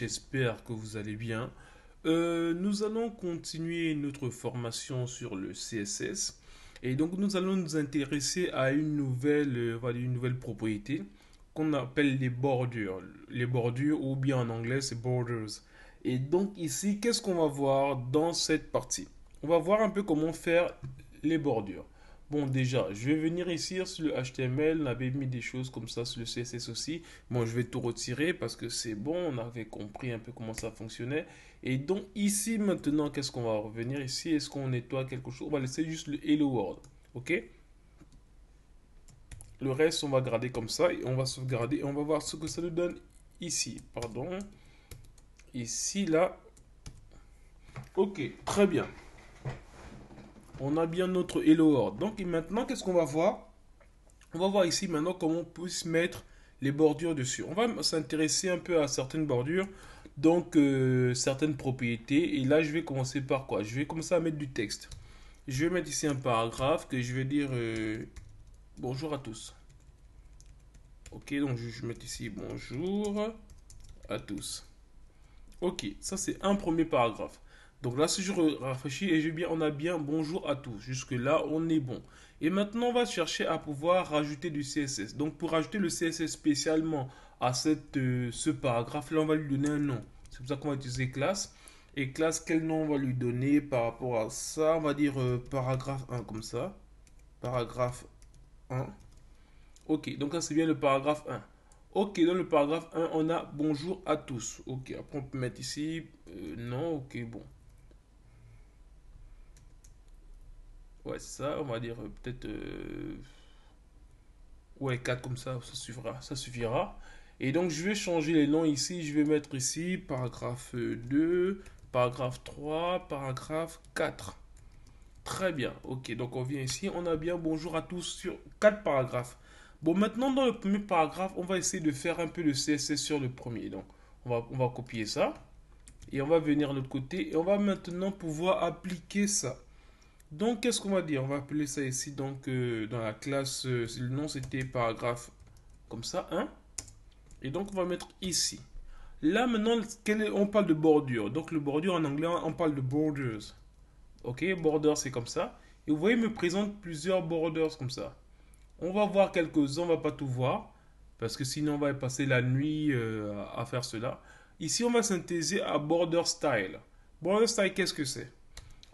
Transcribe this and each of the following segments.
j'espère que vous allez bien. Euh, nous allons continuer notre formation sur le CSS et donc nous allons nous intéresser à une nouvelle, euh, une nouvelle propriété qu'on appelle les bordures. Les bordures ou bien en anglais c'est borders. Et donc ici, qu'est-ce qu'on va voir dans cette partie On va voir un peu comment faire les bordures. Bon, déjà, je vais venir ici sur le HTML. On avait mis des choses comme ça sur le CSS aussi. Bon, je vais tout retirer parce que c'est bon. On avait compris un peu comment ça fonctionnait. Et donc, ici, maintenant, qu'est-ce qu'on va revenir ici Est-ce qu'on nettoie quelque chose On va laisser juste le Hello World. OK Le reste, on va garder comme ça. Et on va sauvegarder. Et on va voir ce que ça nous donne ici. Pardon. Ici, là. OK, très bien on a bien notre Hello World. Donc maintenant, qu'est-ce qu'on va voir On va voir ici maintenant comment on peut mettre les bordures dessus. On va s'intéresser un peu à certaines bordures, donc euh, certaines propriétés. Et là, je vais commencer par quoi Je vais commencer à mettre du texte. Je vais mettre ici un paragraphe que je vais dire euh, bonjour à tous. Ok, donc je vais ici bonjour à tous. Ok, ça c'est un premier paragraphe. Donc là, si je rafraîchis et je bien, on a bien bonjour à tous. Jusque-là, on est bon. Et maintenant, on va chercher à pouvoir rajouter du CSS. Donc pour rajouter le CSS spécialement à cette, euh, ce paragraphe-là, on va lui donner un nom. C'est pour ça qu'on va utiliser classe. Et classe, quel nom on va lui donner par rapport à ça On va dire euh, paragraphe 1 comme ça. Paragraphe 1. Ok, donc là c'est bien le paragraphe 1. Ok, dans le paragraphe 1, on a bonjour à tous. Ok, après on peut mettre ici, euh, non, ok, bon. ça, on va dire euh, peut-être. Euh, ouais, 4 comme ça, ça suffira. Ça suffira. Et donc, je vais changer les noms ici. Je vais mettre ici paragraphe 2, paragraphe 3, paragraphe 4. Très bien. Ok, donc on vient ici. On a bien bonjour à tous sur 4 paragraphes. Bon, maintenant, dans le premier paragraphe, on va essayer de faire un peu de CSS sur le premier. Donc, on va, on va copier ça. Et on va venir de l'autre côté. Et on va maintenant pouvoir appliquer ça. Donc, qu'est-ce qu'on va dire On va appeler ça ici, donc, euh, dans la classe, euh, le nom c'était paragraphe comme ça, Hein? Et donc, on va mettre ici. Là, maintenant, on parle de bordure. Donc, le bordure, en anglais, on parle de borders. OK, border, c'est comme ça. Et vous voyez, il me présente plusieurs borders comme ça. On va voir quelques-uns, on va pas tout voir. Parce que sinon, on va passer la nuit euh, à faire cela. Ici, on va synthétiser à border style. Border style, qu'est-ce que c'est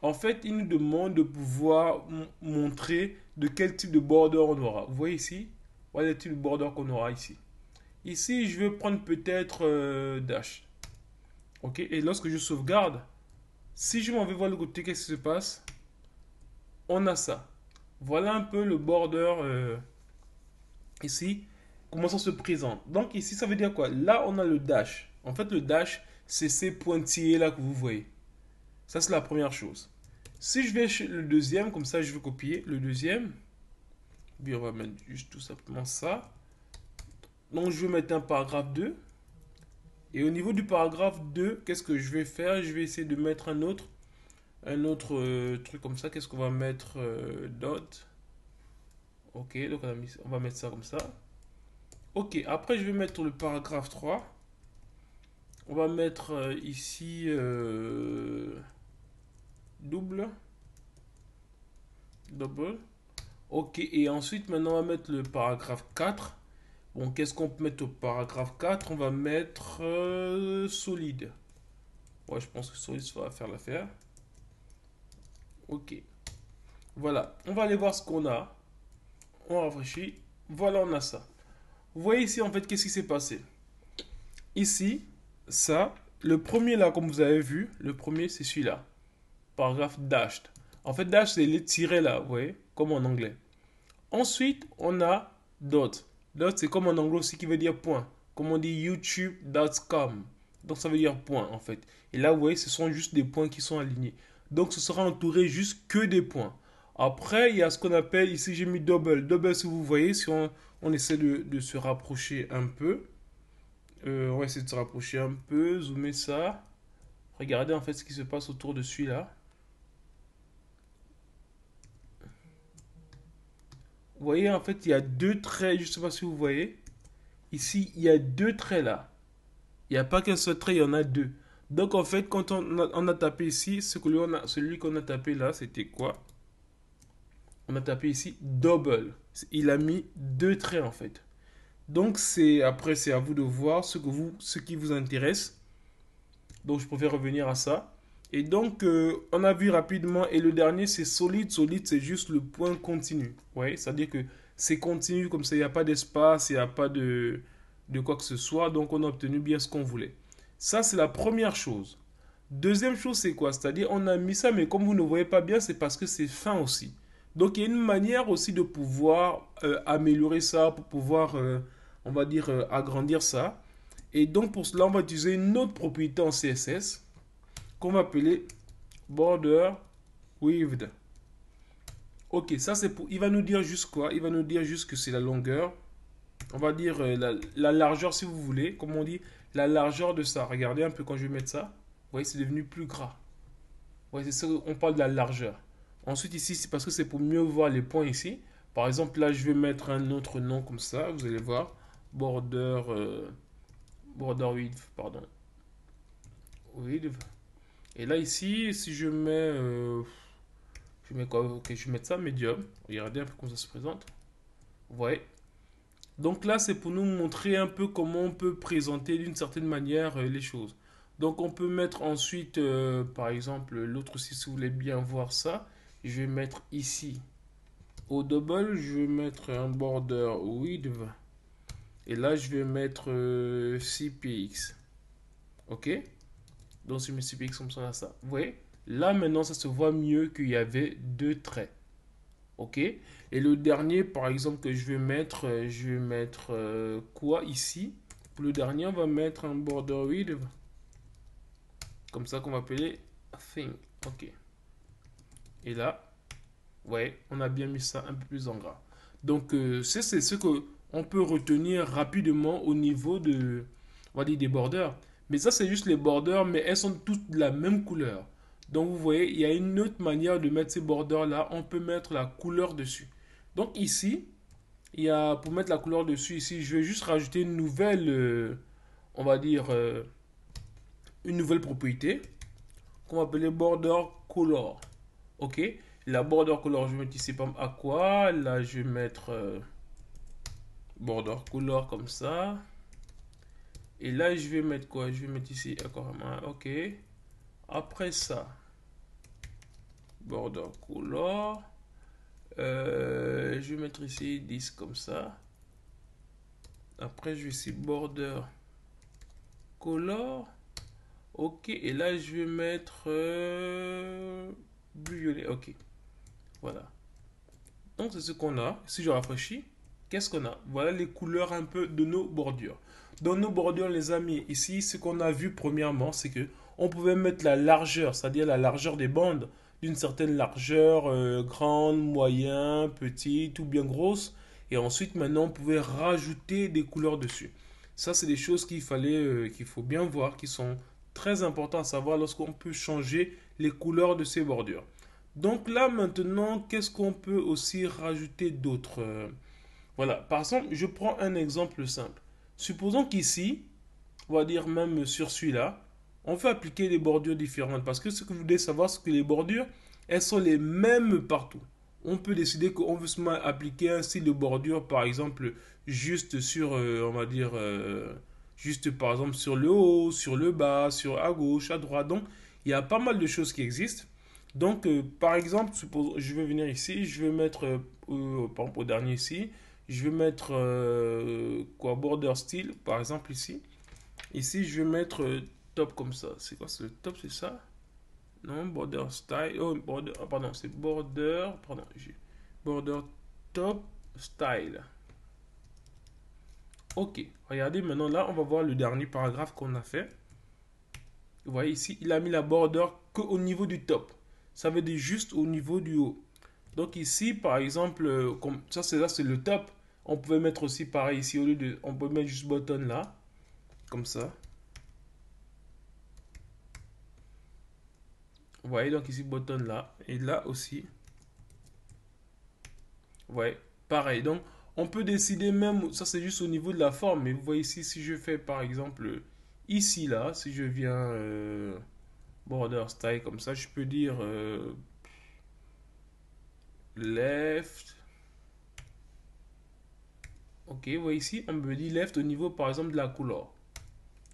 en fait, il nous demande de pouvoir montrer de quel type de border on aura. Vous voyez ici Voilà le type de border qu'on aura ici. Ici, je vais prendre peut-être euh, Dash. OK Et lorsque je sauvegarde, si je m'en vais voir le côté, qu'est-ce qui se passe On a ça. Voilà un peu le border euh, ici. Comment ça se présente Donc ici, ça veut dire quoi Là, on a le dash. En fait, le dash, c'est ces pointillés là que vous voyez. Ça, c'est la première chose. Si je vais chez le deuxième, comme ça, je vais copier le deuxième. Puis on va mettre juste tout simplement ça. Donc, je vais mettre un paragraphe 2. Et au niveau du paragraphe 2, qu'est-ce que je vais faire Je vais essayer de mettre un autre, un autre euh, truc comme ça. Qu'est-ce qu'on va mettre euh, d'autre Ok, donc on, va mettre ça comme ça. Ok, après je vais mettre le paragraphe 3. On va mettre euh, ici double, double. Ok, et ensuite maintenant on va mettre le paragraphe 4. Bon, qu'est-ce qu'on peut mettre au paragraphe 4 On va mettre euh, solide. Ouais, je pense que solide, ça va faire l'affaire. Ok. Voilà, on va aller voir ce qu'on a. On rafraîchit. Voilà, on a ça. Vous voyez ici, en fait, qu'est-ce qui s'est passé Ici, ça, le premier là, comme vous avez vu, le premier, c'est celui-là paragraphe dashed. En fait, dash c'est les tirets là, vous voyez, comme en anglais. Ensuite, on a dot. Dot, c'est comme en anglais aussi qui veut dire point. Comme on dit youtube.com. Donc, ça veut dire point, en fait. Et là, vous voyez, ce sont juste des points qui sont alignés. Donc, ce sera entouré juste que des points. Après, il y a ce qu'on appelle, ici j'ai mis double. Double, si vous voyez, si on, essaie de, se rapprocher un peu. Euh, on essaie de se rapprocher un peu, zoomer ça. Regardez en fait ce qui se passe autour de celui-là. Vous voyez, en fait, il y a deux traits, je ne sais pas si vous voyez. Ici, il y a deux traits là. Il n'y a pas qu'un seul trait, il y en a deux. Donc, en fait, quand on a, tapé ici, celui qu'on a, tapé là, c'était quoi On a tapé ici double. Il a mis deux traits, en fait. Donc, c'est après, c'est à vous de voir ce, que vous, ce qui vous intéresse. Donc, je préfère revenir à ça. Et donc, euh, on a vu rapidement, et le dernier, c'est solide, solide, c'est juste le point continu. Ouais, c'est-à-dire que c'est continu, comme ça, il n'y a pas d'espace, il n'y a pas de, de quoi que ce soit, donc on a obtenu bien ce qu'on voulait. Ça, c'est la première chose. Deuxième chose, c'est quoi C'est-à-dire, on a mis ça, mais comme vous ne voyez pas bien, c'est parce que c'est fin aussi. Donc, il y a une manière aussi de pouvoir euh, améliorer ça, pour pouvoir, euh, on va dire, agrandir ça. Et donc, pour cela, on va utiliser une autre propriété en CSS qu'on va appeler border width. Ok, ça c'est pour... Il va nous dire juste quoi Il va nous dire juste que c'est la longueur. On va dire euh, la, largeur si vous voulez. Comme on dit, la largeur de ça. Regardez un peu quand je vais mettre ça. Vous voyez, c'est devenu plus gras. Vous voyez, c'est ça, on parle de la largeur. Ensuite ici, c'est parce que c'est pour mieux voir les points ici. Par exemple, là, je vais mettre un autre nom comme ça. Vous allez voir. Border... Euh, border width, pardon. Width. Et là, ici, si je mets. Euh, je mets quoi Ok, je vais mettre ça médium. Regardez un peu comment ça se présente. Vous voyez Donc là, c'est pour nous montrer un peu comment on peut présenter d'une certaine manière euh, les choses. Donc on peut mettre ensuite, euh, par exemple, l'autre si vous voulez bien voir ça. Je vais mettre ici. Au double, je vais mettre un border width. Et là, je vais mettre 6px. OK donc je suis fixé comme ça ça. Vous voyez Là maintenant, ça se voit mieux qu'il y avait deux traits. OK Et le dernier, par exemple, que je vais mettre, euh, je vais mettre euh, quoi ici le dernier, on va mettre un border width. Comme ça qu'on va appeler thing. OK. Et là, ouais, on a bien mis ça un peu plus en gras. Donc, euh, c'est ce que on peut retenir rapidement au niveau de, on va dire, des borders. Mais ça, c'est juste les borders, mais elles sont toutes de la même couleur. Donc vous voyez, il y a une autre manière de mettre ces borders là. On peut mettre la couleur dessus. Donc ici, il y a, pour mettre la couleur dessus ici, je vais juste rajouter une nouvelle, euh, on va dire, euh, une nouvelle propriété qu'on va appeler border color. Ok La border color, je vais mettre ici à quoi Là, je vais mettre euh, border color comme ça. Et là, je vais mettre quoi Je vais mettre ici carrément. OK. Après ça, border color. Euh, je vais mettre ici 10 comme ça. Après, je vais ici border color. OK. Et là, je vais mettre violet. Euh, OK. Voilà. Donc, c'est ce qu'on a. Si je rafraîchis, qu'est-ce qu'on a Voilà les couleurs un peu de nos bordures. Dans nos bordures, les amis, ici, ce qu'on a vu premièrement, c'est que on pouvait mettre la largeur, c'est-à-dire la largeur des bandes, d'une certaine largeur, euh, grande, moyenne, petite ou bien grosse. Et ensuite, maintenant, on pouvait rajouter des couleurs dessus. Ça, c'est des choses qu'il fallait, euh, qu'il faut bien voir, qui sont très importantes à savoir lorsqu'on peut changer les couleurs de ces bordures. Donc là, maintenant, qu'est-ce qu'on peut aussi rajouter d'autre euh, Voilà, par exemple, je prends un exemple simple. Supposons qu'ici, on va dire même sur celui-là, on fait appliquer des bordures différentes. Parce que ce que vous devez savoir, c'est que les bordures, elles sont les mêmes partout. On peut décider qu'on veut appliquer un style de bordure, par exemple, juste sur, euh, on va dire, euh, juste par exemple sur le haut, sur le bas, sur à gauche, à droite. Donc, il y a pas mal de choses qui existent. Donc, euh, par exemple, suppose, je vais venir ici, je vais mettre, par exemple, au dernier ici, je vais mettre euh, quoi border style par exemple ici ici je vais mettre euh, top comme ça c'est quoi ce top c'est ça non border style oh border ah, pardon c'est border pardon border top style ok regardez maintenant là on va voir le dernier paragraphe qu'on a fait vous voyez ici il a mis la border que au niveau du top ça veut dire juste au niveau du haut donc ici, par exemple, euh, comme ça c'est là c'est le top. On pouvait mettre aussi pareil ici, au lieu de... On peut mettre juste button là, comme ça. Vous voyez donc ici button là et là aussi. Vous voyez, pareil. Donc on peut décider même, ça c'est juste au niveau de la forme, mais vous voyez ici si je fais par exemple ici là, si je viens euh, border style comme ça, je peux dire euh, left Ok, vous voyez ici un dit left au niveau par exemple de la couleur.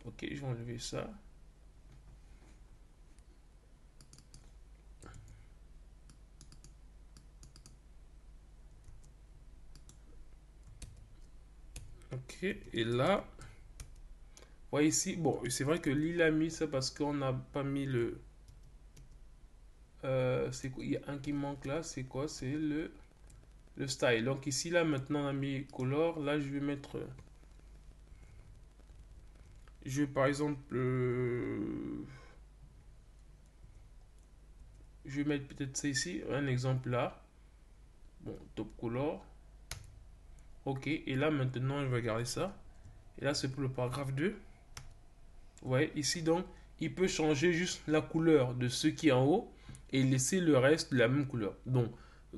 Ok, je vais enlever ça. Ok, et là, vous voyez ici, bon, c'est vrai que Lille a mis ça parce qu'on n'a pas mis le... Euh, c'est Il y a un qui manque là, c'est quoi C'est le le style. Donc ici, là, maintenant, on a mis color. Là, je vais mettre... Je vais, par exemple... Euh, je vais mettre peut-être ça ici. Un exemple là. Bon, top color. Ok. Et là, maintenant, je vais garder ça. Et là, c'est pour le paragraphe 2. Vous voyez, ici, donc, il peut changer juste la couleur de ce qui est en haut et laisser le reste de la même couleur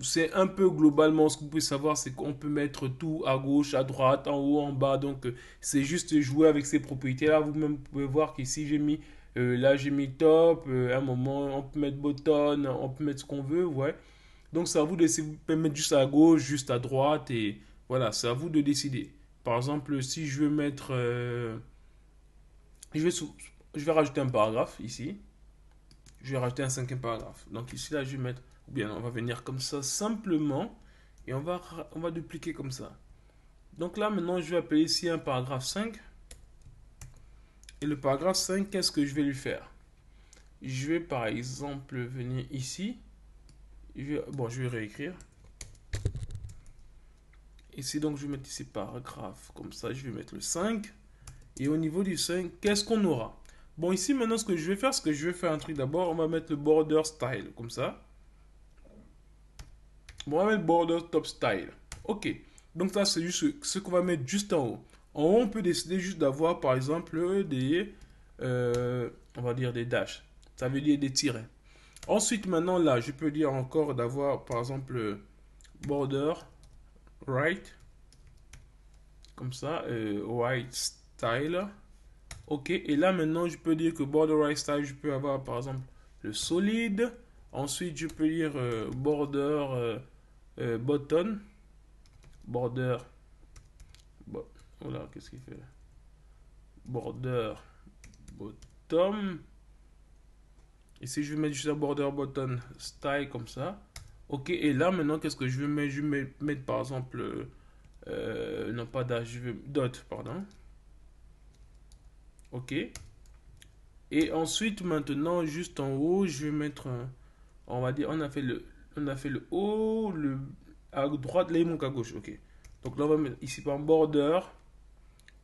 c'est un peu globalement ce que vous pouvez savoir, c'est qu'on peut mettre tout à gauche, à droite, en haut, en bas. Donc, euh, c'est juste jouer avec ces propriétés-là. Vous-même pouvez voir qu'ici, j'ai mis, euh, là, j'ai mis top. Euh, à un moment, on peut mettre button, on peut mettre ce qu'on veut, ouais. Donc, c'est à vous de Vous pouvez mettre juste à gauche, juste à droite. Et voilà, c'est à vous de décider. Par exemple, si je veux mettre... je, vais je vais rajouter un paragraphe ici. Je vais rajouter un cinquième paragraphe. Donc, ici, là, je vais mettre ou bien on va venir comme ça simplement et on va, on va dupliquer comme ça. Donc là maintenant je vais appeler ici un paragraphe 5. Et le paragraphe 5, qu'est-ce que je vais lui faire Je vais par exemple venir ici. bon, je vais réécrire. Ici, donc, je vais mettre ici paragraphe. Comme ça, je vais mettre le 5. Et au niveau du 5, qu'est-ce qu'on aura Bon, ici, maintenant, ce que je vais faire, ce que je vais faire un truc d'abord. On va mettre le border style, comme ça. On va border top style. Ok. Donc ça, c'est juste ce qu'on va mettre juste en haut. En haut, on peut décider juste d'avoir, par exemple, des... Euh, on va dire des dashes. Ça veut dire des tirets. Ensuite, maintenant, là, je peux dire encore d'avoir, par exemple, border, right, comme ça, white euh, style. Ok, et là, maintenant, je peux dire que border right style, je peux avoir, par exemple, le solide. Ensuite, je peux dire euh, border euh, bottom button border bon, voilà qu'est-ce qu'il fait border bottom et si je vais mettre juste un border button style comme ça ok et là maintenant qu'est-ce que je veux mettre je vais mettre par exemple euh, non pas dash je dot pardon ok et ensuite maintenant juste en haut je vais mettre on va dire on a fait le on a fait le haut, le à droite, les il à gauche, ok. Donc là on va mettre ici par border,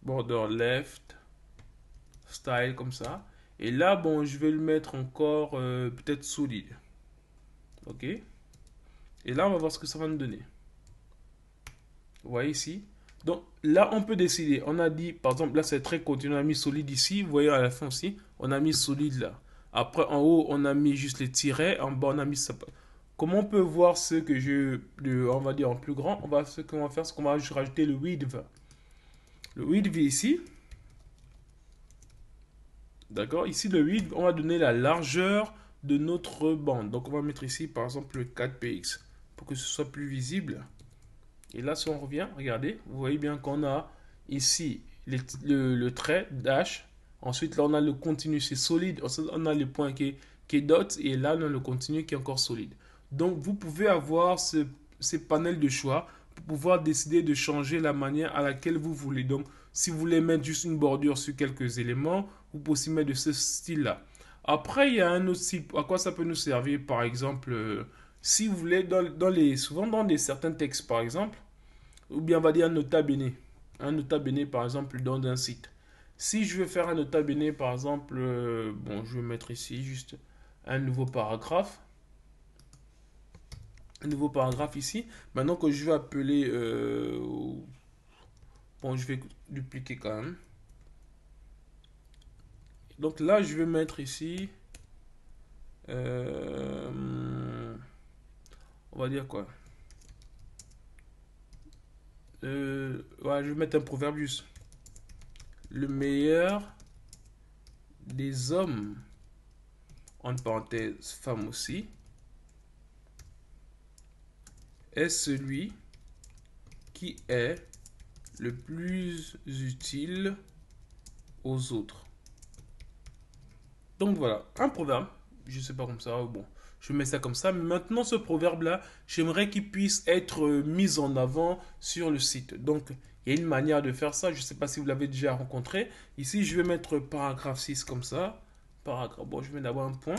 border left, style comme ça. Et là, bon, je vais le mettre encore euh, peut-être solide. Ok. Et là, on va voir ce que ça va nous donner. Vous voyez ici. Donc là, on peut décider. On a dit, par exemple, là c'est très continu, on a mis solide ici. Vous voyez à la fin aussi, on a mis solide là. Après, en haut, on a mis juste les tirets. En bas, on a mis ça. Comment on peut voir ce que je, on va dire en plus grand, on va, ce qu'on va faire, c'est qu'on va rajouter le width. Le width ici. D'accord Ici, le width, on va donner la largeur de notre bande. Donc, on va mettre ici, par exemple, le 4px pour que ce soit plus visible. Et là, si on revient, regardez, vous voyez bien qu'on a ici le, trait dash. Ensuite, là, on a le continu, c'est solide. Ensuite, on a le point qui qui est Et là, on a le continu qui est encore solide. Donc vous pouvez avoir ce, ces panels de choix pour pouvoir décider de changer la manière à laquelle vous voulez. Donc si vous voulez mettre juste une bordure sur quelques éléments, vous pouvez aussi mettre de ce style-là. Après, il y a un autre style. À quoi ça peut nous servir Par exemple, euh, si vous voulez, dans, les, souvent dans des, certains textes, par exemple, ou bien on va dire un nota Un nota par exemple, dans un site. Si je veux faire un nota par exemple, euh, bon, je vais mettre ici juste un nouveau paragraphe nouveau paragraphe ici. Maintenant que je vais appeler... Euh, bon, je vais dupliquer quand même. Donc là, je vais mettre ici... Euh, on va dire quoi euh, Je vais mettre un proverbius. Le meilleur des hommes, en parenthèse, femme aussi, est celui qui est le plus utile aux autres. Donc voilà, un proverbe, je ne sais pas comme ça, bon, je mets ça comme ça. Mais maintenant, ce proverbe-là, j'aimerais qu'il puisse être mis en avant sur le site. Donc, il y a une manière de faire ça, je sais pas si vous l'avez déjà rencontré. Ici, je vais mettre paragraphe 6 comme ça. Paragraphe, bon, je mets d'abord un point.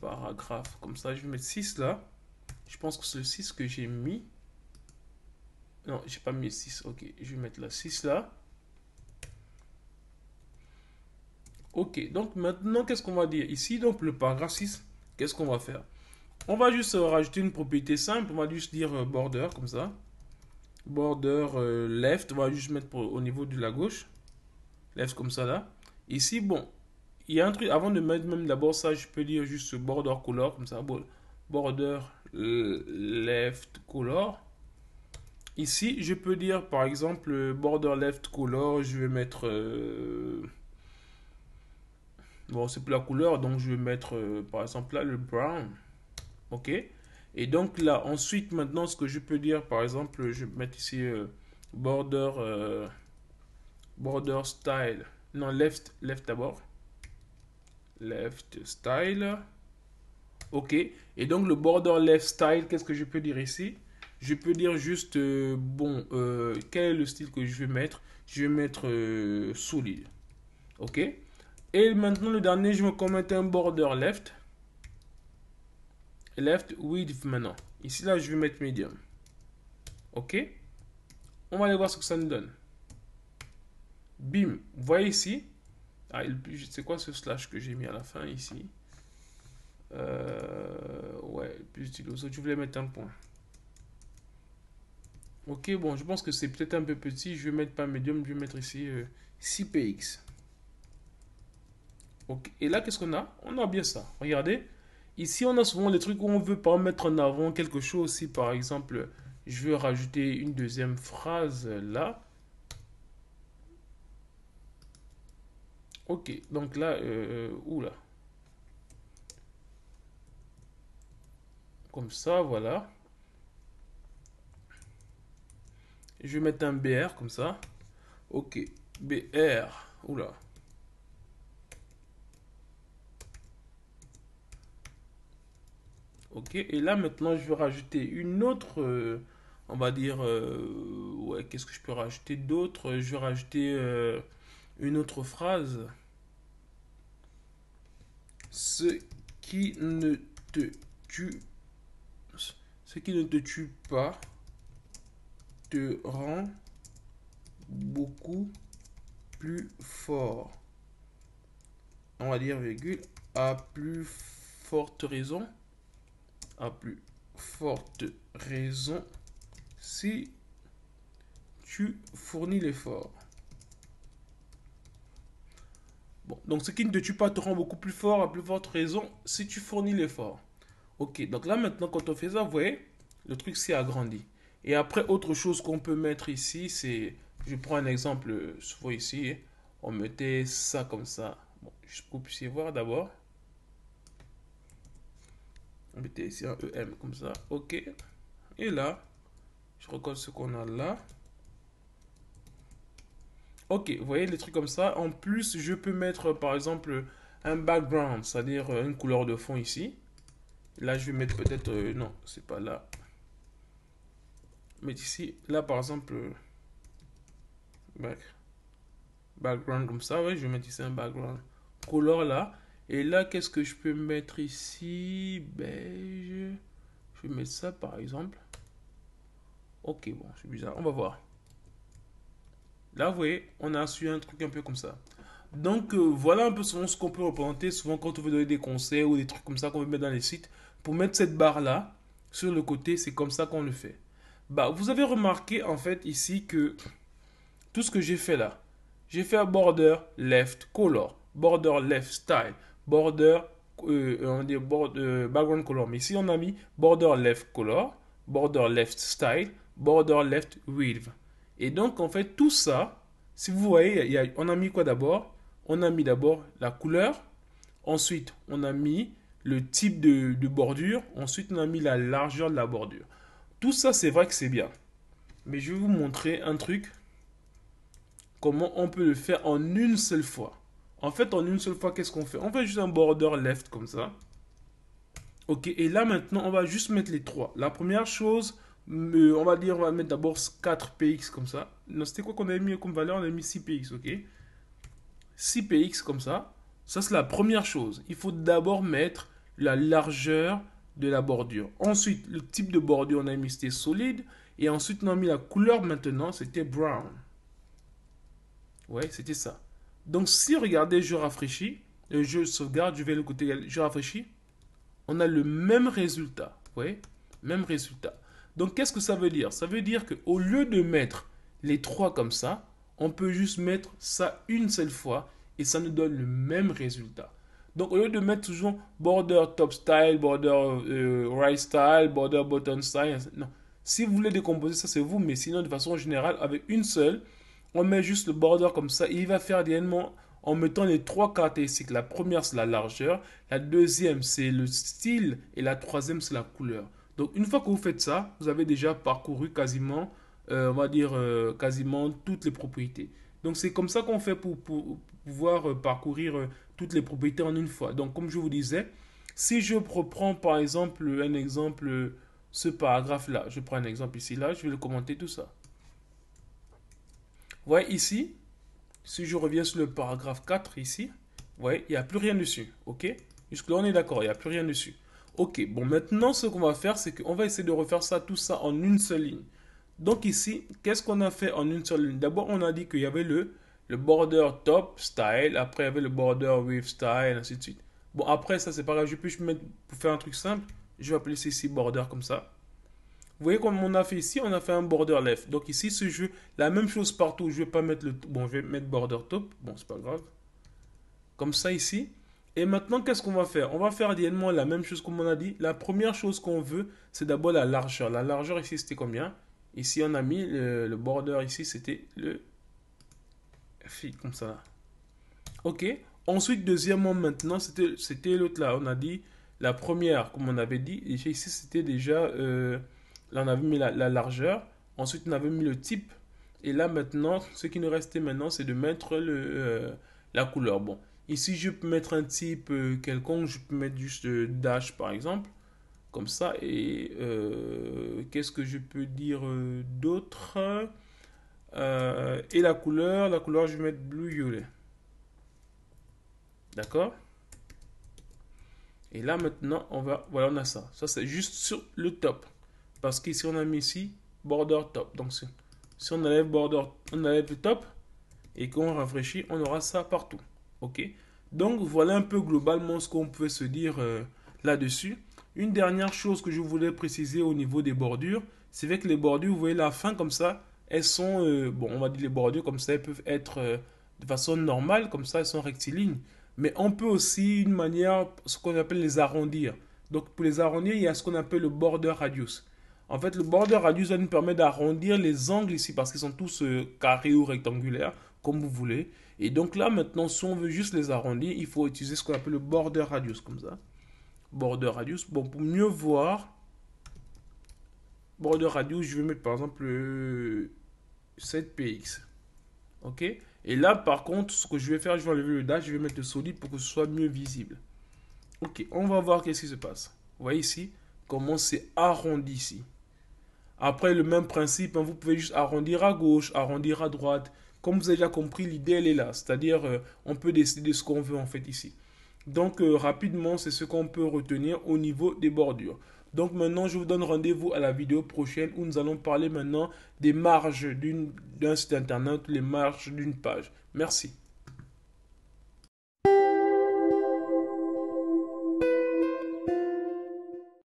Paragraphe, comme ça, je vais mettre 6 là. Je pense que c'est 6 que j'ai mis. Non, j'ai pas mis 6. Ok, je vais mettre la 6 là. Ok, donc maintenant, qu'est-ce qu'on va dire ici Donc, le paragraphe 6, qu'est-ce qu'on va faire On va juste rajouter une propriété simple. On va juste dire euh, border, comme ça. Border euh, left, on va juste mettre au niveau de la gauche. Left, comme ça, là. Ici, bon, il y a un truc, avant de mettre même d'abord ça, je peux dire juste border color, comme ça. bon border left color. Ici, je peux dire par exemple border left color, je vais mettre... Euh, bon, c'est pour la couleur, donc je vais mettre euh, par exemple là le brown. OK Et donc là, ensuite, maintenant, ce que je peux dire, par exemple, je vais mettre ici euh, border, border style. Non, left, left d'abord. Left style. Ok. Et donc le border left style, qu'est-ce que je peux dire ici Je peux dire juste, euh, bon, euh, quel est le style que je vais mettre Je vais mettre euh, solide. Ok. Et maintenant le dernier, je me commettre un border left. Left width maintenant. Ici là, je vais mettre medium. Ok. On va aller voir ce que ça nous donne. Bim. Vous voyez ici. Ah, c'est quoi ce slash que j'ai mis à la fin ici euh, ouais, plus du tu voulais mettre un point. Ok, bon, je pense que c'est peut-être un peu petit. Je vais mettre pas médium je vais mettre ici 6px. Euh, ok Et là, qu'est-ce qu'on a On a bien ça. Regardez. Ici, on a souvent les trucs où on veut pas mettre en avant quelque chose. Si par exemple, je veux rajouter une deuxième phrase là. Ok, donc là, euh, euh là Comme ça, voilà. Je vais mettre un BR comme ça. Ok, BR. Oula. Ok, et là maintenant je vais rajouter une autre, euh, on va dire, euh, ouais, qu'est-ce que je peux rajouter d'autre Je vais rajouter euh, une autre phrase. Ce qui ne te tue ce qui ne te tue pas te rend beaucoup plus fort. On va dire virgule à plus forte raison à plus forte raison si tu fournis l'effort. Bon, donc ce qui ne te tue pas te rend beaucoup plus fort à plus forte raison si tu fournis l'effort. Ok, donc là maintenant, quand on fait ça, vous voyez, le truc s'est agrandi. Et après, autre chose qu'on peut mettre ici, c'est, je prends un exemple, souvent ici, hein. on mettait ça comme ça. Bon, pour que vous puissiez voir d'abord. On mettait ici un EM comme ça. Ok. Et là, je recolle ce qu'on a là. Ok, vous voyez les trucs comme ça. En plus, je peux mettre par exemple un background, c'est-à-dire une couleur de fond ici. Là, je vais mettre peut-être... Euh, non, c'est pas là. Mais ici, là, par exemple... Euh, background comme ça, ouais, je vais mettre ici un background color là. Et là, qu'est-ce que je peux mettre ici Beige. Je vais mettre ça, par exemple. Ok, bon, c'est bizarre. On va voir. Là, vous voyez, on a su un truc un peu comme ça. Donc euh, voilà un peu souvent ce qu'on peut représenter souvent quand on veut donner des conseils ou des trucs comme ça qu'on veut mettre dans les sites. Pour mettre cette barre là sur le côté, c'est comme ça qu'on le fait. Bah, vous avez remarqué en fait ici que tout ce que j'ai fait là, j'ai fait un border left color, border left style, border euh, on dit border, euh, background color. Mais ici on a mis border left color, border left style, border left width. Et donc en fait tout ça, si vous voyez, on a mis quoi d'abord on a mis d'abord la couleur, ensuite on a mis le type de, bordure, ensuite on a mis la largeur de la bordure. Tout ça, c'est vrai que c'est bien. Mais je vais vous montrer un truc, comment on peut le faire en une seule fois. En fait, en une seule fois, qu'est-ce qu'on fait On fait juste un border left comme ça. Ok, et là maintenant, on va juste mettre les trois. La première chose, euh, on va dire, on va mettre d'abord 4 px comme ça. C'était quoi qu'on avait mis comme valeur On a mis 6 px, ok 6px comme ça. Ça, c'est la première chose. Il faut d'abord mettre la largeur de la bordure. Ensuite, le type de bordure, on a mis c'était solide. Et ensuite, on a mis la couleur maintenant, c'était brown. Ouais, c'était ça. Donc, si regardez, je rafraîchis, euh, je sauvegarde, je vais le côté, je rafraîchis, on a le même résultat. Ouais, même résultat. Donc, qu'est-ce que ça veut dire Ça veut dire qu'au lieu de mettre les trois comme ça, on peut juste mettre ça une seule fois et ça nous donne le même résultat. Donc au lieu de mettre toujours border top style, border euh, right style, border bottom style, Si vous voulez décomposer ça, c'est vous, mais sinon de façon générale, avec une seule, on met juste le border comme ça et il va faire des en mettant les trois caractéristiques. La première, c'est la largeur, la deuxième, c'est le style et la troisième, c'est la couleur. Donc une fois que vous faites ça, vous avez déjà parcouru quasiment euh, on va dire, euh, quasiment toutes les propriétés. Donc c'est comme ça qu'on fait pour, pouvoir euh, parcourir toutes les propriétés en une fois. Donc comme je vous disais, si je reprends par exemple un exemple, ce paragraphe-là, je prends un exemple ici, là, je vais le commenter tout ça. Vous voyez ici, si je reviens sur le paragraphe 4 ici, vous voyez, il n'y a plus rien dessus, ok Jusque-là, on est d'accord, il n'y a plus rien dessus. Ok, bon, maintenant, ce qu'on va faire, c'est qu'on va essayer de refaire ça, tout ça en une seule ligne. Donc ici, qu'est-ce qu'on a fait en une seule ligne D'abord, on a dit qu'il y avait le, le border top style, après il y avait le border with style, ainsi de suite. Bon, après ça, c'est pareil, je peux je mettre, pour faire un truc simple, je vais appeler ceci ici border comme ça. Vous voyez comme on a fait ici, on a fait un border left. Donc ici, ce jeu, la même chose partout, je ne vais pas mettre le... Bon, je vais mettre border top, bon, c'est pas grave. Comme ça ici. Et maintenant, qu'est-ce qu'on va faire On va faire directement la même chose qu'on on a dit. La première chose qu'on veut, c'est d'abord la largeur. La largeur ici, c'était combien Ici, on a mis le, border ici, c'était le fille comme ça. Ok. Ensuite, deuxièmement, maintenant, c'était c'était l'autre là. On a dit la première, comme on avait dit. ici, c'était déjà euh, là, on avait mis la, largeur. Ensuite, on avait mis le type. Et là, maintenant, ce qui nous restait maintenant, c'est de mettre le, euh, la couleur. Bon, ici, je peux mettre un type euh, quelconque. Je peux mettre juste dash, par exemple comme ça. Et euh, qu'est-ce que je peux dire euh, d'autre euh, Et la couleur, la couleur, je vais mettre bleu violet. D'accord Et là maintenant, on va, voilà, on a ça. Ça, c'est juste sur le top. Parce qu'ici, on a mis ici border top. Donc, si, on enlève border, on enlève le top et qu'on rafraîchit, on aura ça partout. Ok Donc, voilà un peu globalement ce qu'on peut se dire là-dessus. Une dernière chose que je voulais préciser au niveau des bordures, c'est que les bordures, vous voyez la fin comme ça, elles sont, euh, bon, on va dire les bordures comme ça, elles peuvent être euh, de façon normale, comme ça, elles sont rectilignes. Mais on peut aussi, une manière, ce qu'on appelle les arrondir. Donc pour les arrondir, il y a ce qu'on appelle le border radius. En fait, le border radius ça nous permet d'arrondir les angles ici parce qu'ils sont tous euh, carrés ou rectangulaires, comme vous voulez. Et donc là, maintenant, si on veut juste les arrondir, il faut utiliser ce qu'on appelle le border radius, comme ça border radius. Bon, pour mieux voir, border radius, je vais mettre par exemple 7px. Ok Et là, par contre, ce que je vais faire, je vais enlever le dash, je vais mettre le solide pour que ce soit mieux visible. Ok, on va voir qu'est-ce qui se passe. Vous voyez ici comment c'est arrondi ici. Après, le même principe, hein, vous pouvez juste arrondir à gauche, arrondir à droite. Comme vous avez déjà compris, l'idée, elle est là. C'est-à-dire, euh, on peut décider ce qu'on veut en fait ici. Donc euh, rapidement, c'est ce qu'on peut retenir au niveau des bordures. Donc maintenant, je vous donne rendez-vous à la vidéo prochaine où nous allons parler maintenant des marges d'un site internet, les marges d'une page. Merci.